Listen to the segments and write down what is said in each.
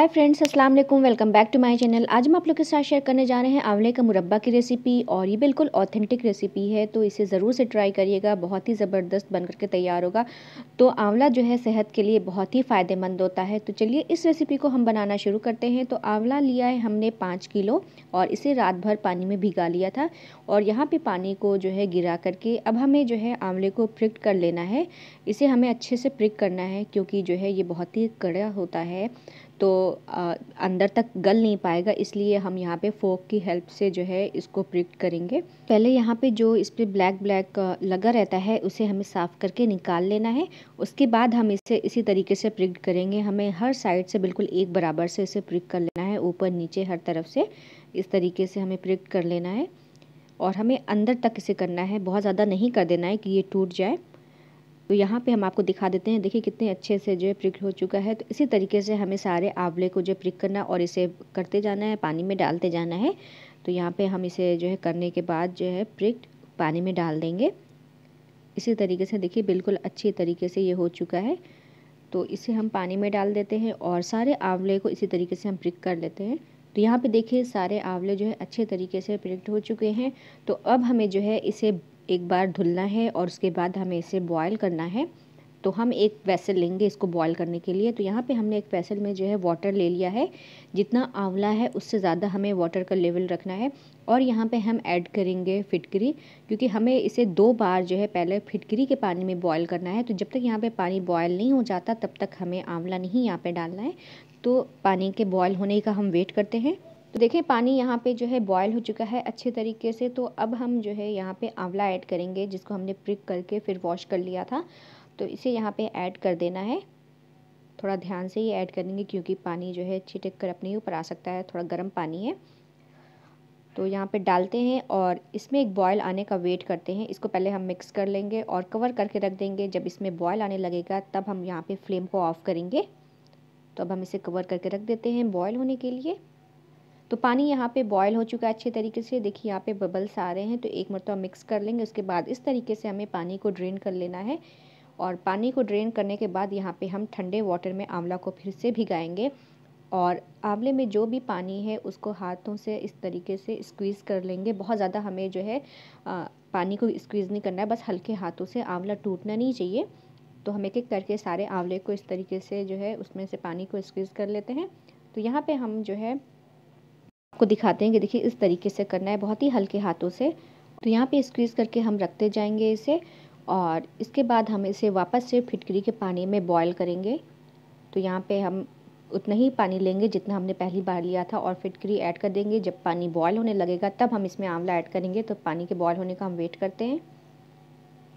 हाय friends अस्सलाम वालेकुम welcome back to my channel आज हम आप लोग के साथ शेयर करने जा रहे हैं आंवले का मुरब्बा की रेसिपी और ये बिल्कुल ऑथेंटिक रेसिपी है तो इसे ज़रूर से ट्राई करिएगा बहुत ही ज़बरदस्त बनकर के तैयार होगा तो आंवला जो है सेहत के लिए बहुत ही फ़ायदेमंद होता है तो चलिए इस रेसिपी को हम बनाना शुरू करते हैं तो आंवला लिया है हमने पाँच किलो और इसे रात भर पानी में भिगा लिया था और यहाँ पर पानी को जो है गिरा करके अब हमें जो है आंवले को प्रिक कर लेना है इसे हमें अच्छे से प्रिक करना है क्योंकि जो है ये बहुत ही कड़ा होता है तो अंदर तक गल नहीं पाएगा इसलिए हम यहाँ पे फोक की हेल्प से जो है इसको प्रिक करेंगे पहले यहाँ पे जो इस पर ब्लैक ब्लैक लगा रहता है उसे हमें साफ़ करके निकाल लेना है उसके बाद हम इसे इसी तरीके से प्रिक करेंगे हमें हर साइड से बिल्कुल एक बराबर से इसे प्रिक कर लेना है ऊपर नीचे हर तरफ से इस तरीके से हमें प्रिक कर लेना है और हमें अंदर तक इसे करना है बहुत ज़्यादा नहीं कर देना है कि ये टूट जाए तो यहाँ पे हम आपको दिखा देते हैं देखिए कितने अच्छे से जो है प्रिक हो चुका है तो इसी तरीके से हमें सारे आंवले को जो प्रिक करना और इसे करते जाना है पानी में डालते जाना है तो यहाँ पे हम इसे जो है करने के बाद जो है प्रिक पानी में डाल देंगे इसी तरीके से देखिए बिल्कुल अच्छी तरीके से ये हो चुका है तो इसे हम पानी में डाल देते हैं और सारे आंवले को इसी तरीके से हम प्रिक कर लेते हैं तो यहाँ पे देखिए सारे आंवले जो है अच्छे तरीके से प्रिक्ट हो चुके हैं तो अब हमें जो है इसे एक बार धुलना है और उसके बाद हमें इसे बॉयल करना है तो हम एक वैसल लेंगे इसको बॉयल करने के लिए तो यहाँ पे हमने एक वैसल में जो है वाटर ले लिया है जितना आंवला है उससे ज़्यादा हमें वाटर का लेवल रखना है और यहाँ पे हम ऐड करेंगे फिटकरी क्योंकि हमें इसे दो बार जो है पहले फिटकरी के पानी में बॉयल करना है तो जब तक यहाँ पे पानी बॉयल नहीं हो जाता तब तक हमें आंवला नहीं यहाँ पर डालना है तो पानी के बॉयल होने का हम वेट करते हैं तो देखिए पानी यहाँ पे जो है बॉयल हो चुका है अच्छे तरीके से तो अब हम जो है यहाँ पे आंवला ऐड करेंगे जिसको हमने प्रिक करके फिर वॉश कर लिया था तो इसे यहाँ पे ऐड कर देना है थोड़ा ध्यान से ही ऐड करेंगे क्योंकि पानी जो है छिटक कर अपने ऊपर आ सकता है थोड़ा गर्म पानी है तो यहाँ पर डालते हैं और इसमें एक बॉयल आने का वेट करते हैं इसको पहले हम मिक्स कर लेंगे और कवर करके रख देंगे जब इसमें बॉयल आने लगेगा तब हम यहाँ पर फ्लेम को ऑफ़ करेंगे तो अब हम इसे कवर करके रख देते हैं बॉयल होने के लिए तो पानी यहाँ पे बॉयल हो चुका है अच्छे तरीके से देखिए यहाँ पे बबल्स आ रहे हैं तो एक मरतबा मिक्स कर लेंगे उसके बाद इस तरीके से हमें पानी को ड्रेन कर लेना है और पानी को ड्रेन करने के बाद यहाँ पे हम ठंडे वाटर में आंवला को फिर से भिगाएंगे और आंवले में जो भी पानी है उसको हाथों से इस तरीके से स्क्वीज़ कर लेंगे बहुत ज़्यादा हमें जो है आ, पानी को स्क्वीज़ नहीं करना है बस हल्के हाथों से आंवला टूटना नहीं चाहिए तो हम एक एक करके सारे आंवले को इस तरीके से जो है उसमें से पानी को स्क्वीज़ कर लेते हैं तो यहाँ पे हम जो है आपको दिखाते हैं कि देखिए इस तरीके से करना है बहुत ही हल्के हाथों से तो यहाँ पे स्क्वीज़ करके हम रखते जाएंगे इसे और इसके बाद हम इसे वापस से फिटकरी के पानी में बॉयल करेंगे तो यहाँ पे हम उतना ही पानी लेंगे जितना हमने पहली बार लिया था और फिटकरी ऐड कर देंगे जब पानी बॉयल होने लगेगा तब हम इसमें आंवला ऐड करेंगे तो पानी के बॉयल होने का हम वेट करते हैं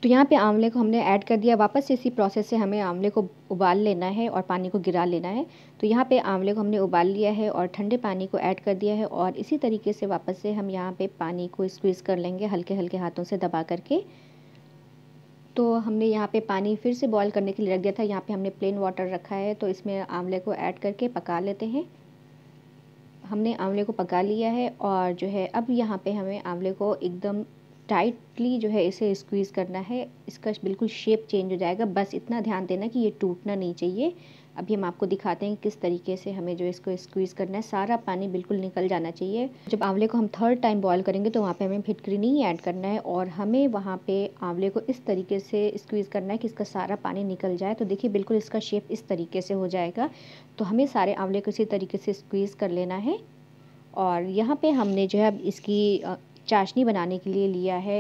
तो यहाँ पे आंवले को हमने ऐड कर दिया वापस इसी प्रोसेस से हमें आंवले को उबाल लेना है और पानी को गिरा लेना है तो यहाँ पे आंवले को हमने उबाल लिया है और ठंडे पानी को ऐड कर दिया है और इसी तरीके से वापस से हम यहाँ पे पानी को स्क्वीज़ कर लेंगे हल्के हल्के हाथों से दबा करके तो हमने यहाँ पे पानी फिर से बॉयल करने के लिए रख दिया था यहाँ पे हमने प्लेन वाटर रखा है तो इसमें आंवले को ऐड करके पका लेते हैं हमने आंवले को पका लिया है और जो है अब यहाँ पे हमें आंवले को एकदम टाइटली जो है इसे स्क्वीज़ करना है इसका बिल्कुल शेप चेंज हो जाएगा बस इतना ध्यान देना कि ये टूटना नहीं चाहिए अभी हम आपको दिखाते हैं किस तरीके से हमें जो इसको स्क्वीज़ करना है सारा पानी बिल्कुल निकल जाना चाहिए जब आंवले को हम थर्ड टाइम बॉयल करेंगे तो वहाँ पे हमें फिटकरी नहीं ऐड करना है और हमें वहाँ पे आंवले को इस तरीके से स्क्वीज़ करना है कि इसका सारा पानी निकल जाए तो देखिए बिल्कुल इसका शेप इस तरीके से हो जाएगा तो हमें सारे आंवले को इसी तरीके से स्क्वीज़ कर लेना है और यहाँ पर हमने जो है अब इसकी चाशनी बनाने के लिए लिया है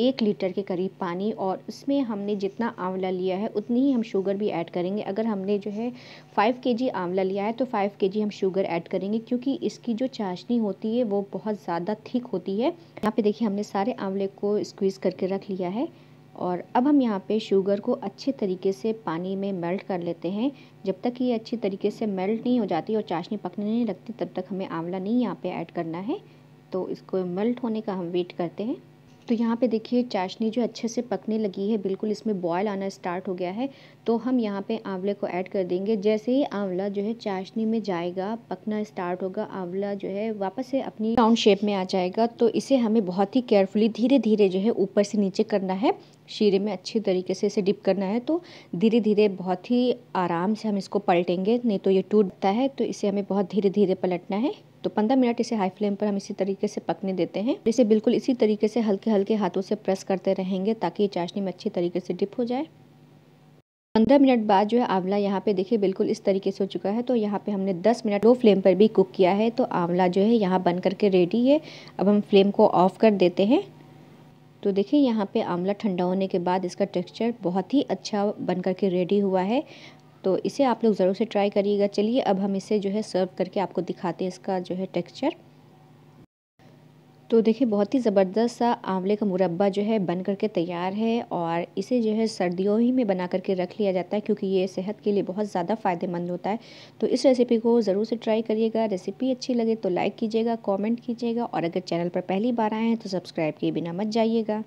एक लीटर के करीब पानी और उसमें हमने जितना आंवला लिया है उतनी ही हम शुगर भी ऐड करेंगे अगर हमने जो है फ़ाइव के जी आंवला लिया है तो फ़ाइव के जी हम शुगर ऐड करेंगे क्योंकि इसकी जो चाशनी होती है वो बहुत ज़्यादा थिक होती है यहाँ पे देखिए हमने सारे आंवले को स्क्वीज़ करके रख लिया है और अब हम यहाँ पे शुगर को अच्छे तरीके से पानी में मेल्ट कर लेते हैं जब तक ये अच्छी तरीके से मेल्ट नहीं हो जाती और चाशनी पकने नहीं लगती तब तक हमें आंवला नहीं यहाँ पर ऐड करना है तो इसको मेल्ट होने का हम वेट करते हैं तो यहाँ पे देखिए चाशनी जो अच्छे से पकने लगी है बिल्कुल इसमें बॉयल आना स्टार्ट हो गया है तो हम यहाँ पे आंवले को ऐड कर देंगे जैसे ही आंवला जो है चाशनी में जाएगा पकना स्टार्ट होगा आंवला जो है वापस से अपनी राउंड शेप में आ जाएगा तो इसे हमें बहुत ही केयरफुली धीरे धीरे जो है ऊपर से नीचे करना है शीरे में अच्छे तरीके से इसे डिप करना है तो धीरे धीरे बहुत ही आराम से हम इसको पलटेंगे नहीं तो ये टूटता है तो इसे हमें बहुत धीरे धीरे पलटना है तो पंद्रह मिनट इसे हाई फ्लेम पर हम इसी तरीके से पकने देते हैं इसे बिल्कुल इसी तरीके से हल्के हल्के हाथों से प्रेस करते रहेंगे ताकि ये चाशनी में अच्छी तरीके से डिप हो जाए पंद्रह मिनट बाद जो है आंवला यहाँ पे देखिए बिल्कुल इस तरीके से हो चुका है तो यहाँ पे हमने दस मिनट लो फ्लेम पर भी कुक किया है तो आंवला जो है यहाँ बन करके रेडी है अब हम फ्लेम को ऑफ कर देते हैं तो देखिए यहाँ पे आंवला ठंडा होने के बाद इसका टेक्सचर बहुत ही अच्छा बन करके रेडी हुआ है तो इसे आप लोग ज़रूर से ट्राई करिएगा चलिए अब हम इसे जो है सर्व करके आपको दिखाते हैं इसका जो है टेक्स्चर तो देखिए बहुत ही ज़बरदस्त सा आंवले का मुरब्बा जो है बन करके तैयार है और इसे जो है सर्दियों ही में बना करके रख लिया जाता है क्योंकि ये सेहत के लिए बहुत ज़्यादा फ़ायदेमंद होता है तो इस रेसिपी को ज़रूर से ट्राई करिएगा रेसिपी अच्छी लगे तो लाइक कीजिएगा कमेंट कीजिएगा और अगर चैनल पर पहली बार आए हैं तो सब्सक्राइब किए बिना मत जाइएगा